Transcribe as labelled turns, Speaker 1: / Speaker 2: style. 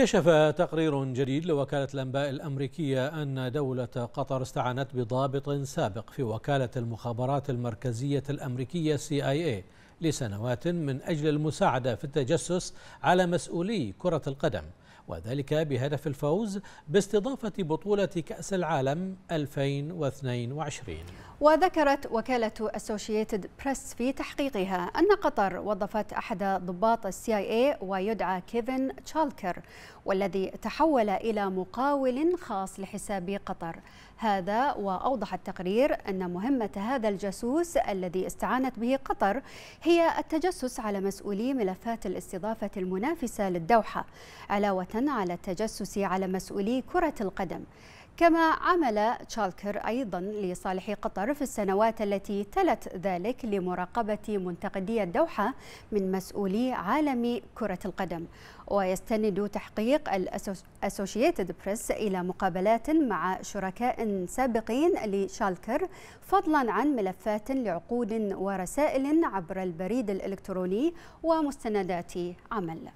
Speaker 1: كشف تقرير جديد لوكالة الأنباء الأمريكية أن دولة قطر استعانت بضابط سابق في وكالة المخابرات المركزية الأمريكية CIA لسنوات من أجل المساعدة في التجسس على مسؤولي كرة القدم وذلك بهدف الفوز باستضافة بطولة كأس العالم 2022
Speaker 2: وذكرت وكالة أسوشيتد بريس في تحقيقها أن قطر وظفت أحد ضباط السي اي إيه ويدعى كيفن تشالكر والذي تحول إلى مقاول خاص لحساب قطر هذا وأوضح التقرير أن مهمة هذا الجاسوس الذي استعانت به قطر هي التجسس على مسؤولي ملفات الاستضافة المنافسة للدوحة علاوة على التجسس على مسؤولي كرة القدم كما عمل تشالكر أيضا لصالح قطر في السنوات التي تلت ذلك لمراقبة منتقدي الدوحة من مسؤولي عالم كرة القدم ويستند تحقيق الأسوشيتد بريس إلى مقابلات مع شركاء سابقين لشالكر فضلا عن ملفات لعقود ورسائل عبر البريد الإلكتروني ومستندات عمل